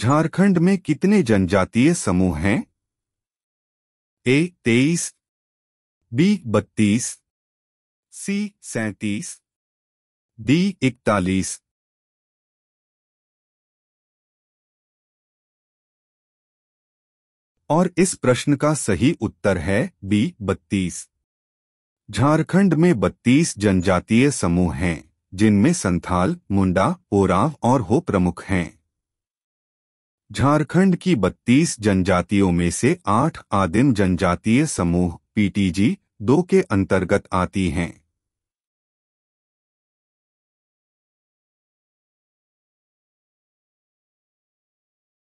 झारखंड में कितने जनजातीय समूह हैं ए तेईस बी बत्तीस सी सैतीस डी इकतालीस और इस प्रश्न का सही उत्तर है बी बत्तीस झारखंड में बत्तीस जनजातीय समूह हैं जिनमें संथाल मुंडा ओराव और हो प्रमुख हैं झारखंड की 32 जनजातियों में से आठ आदिम जनजातीय समूह पीटीजी दो के अंतर्गत आती हैं